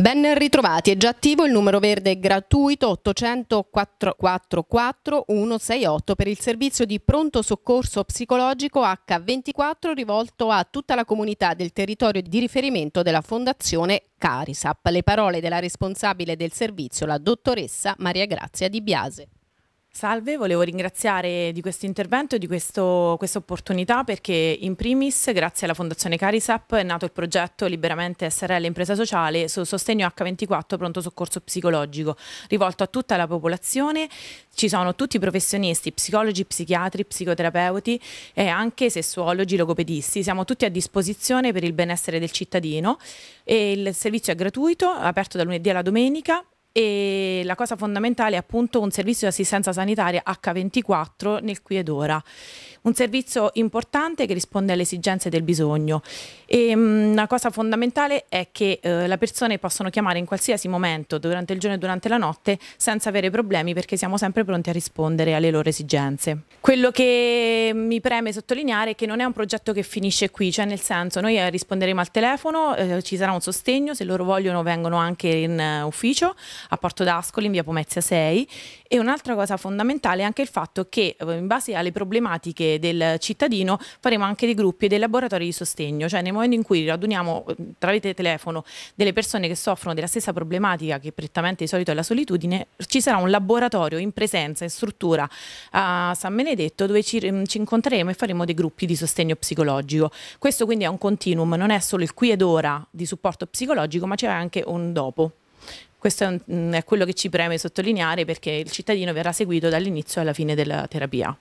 Ben ritrovati, è già attivo il numero verde gratuito 800 444 168 per il servizio di pronto soccorso psicologico H24 rivolto a tutta la comunità del territorio di riferimento della Fondazione Carisap. Le parole della responsabile del servizio, la dottoressa Maria Grazia Di Biase. Salve, volevo ringraziare di questo intervento e di questa opportunità perché in primis grazie alla Fondazione Carisap è nato il progetto Liberamente SRL Impresa Sociale sul sostegno H24 pronto soccorso psicologico rivolto a tutta la popolazione. Ci sono tutti i professionisti, psicologi, psichiatri, psicoterapeuti e anche sessuologi, logopedisti. Siamo tutti a disposizione per il benessere del cittadino e il servizio è gratuito, aperto da lunedì alla domenica e la cosa fondamentale è appunto un servizio di assistenza sanitaria H24 nel qui ed ora, un servizio importante che risponde alle esigenze del bisogno. E, ehm, mh, una cosa fondamentale è che eh, le persone possono chiamare in qualsiasi momento, durante il giorno e durante la notte, senza avere problemi perché siamo sempre pronti a rispondere alle loro esigenze. Quello che mi preme sottolineare è che non è un progetto che finisce qui, cioè nel senso noi eh, risponderemo al telefono, eh, ci sarà un sostegno, se loro vogliono vengono anche in uh, ufficio a Porto d'Ascoli in via Pomezia 6 e un'altra cosa fondamentale è anche il fatto che eh, in base alle problematiche del cittadino faremo anche dei gruppi e dei laboratori di sostegno, cioè nei momento in cui raduniamo eh, tramite telefono delle persone che soffrono della stessa problematica che prettamente di solito è la solitudine, ci sarà un laboratorio in presenza, in struttura a San Benedetto dove ci, mm, ci incontreremo e faremo dei gruppi di sostegno psicologico. Questo quindi è un continuum, non è solo il qui ed ora di supporto psicologico, ma c'è anche un dopo. Questo è, un, mm, è quello che ci preme sottolineare perché il cittadino verrà seguito dall'inizio alla fine della terapia.